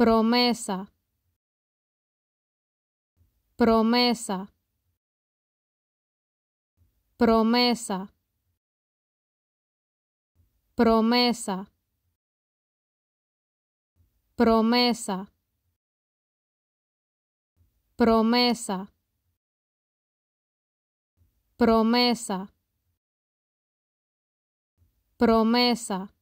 promesa, promesa, promesa, promesa, promesa, promesa, promesa, promesa.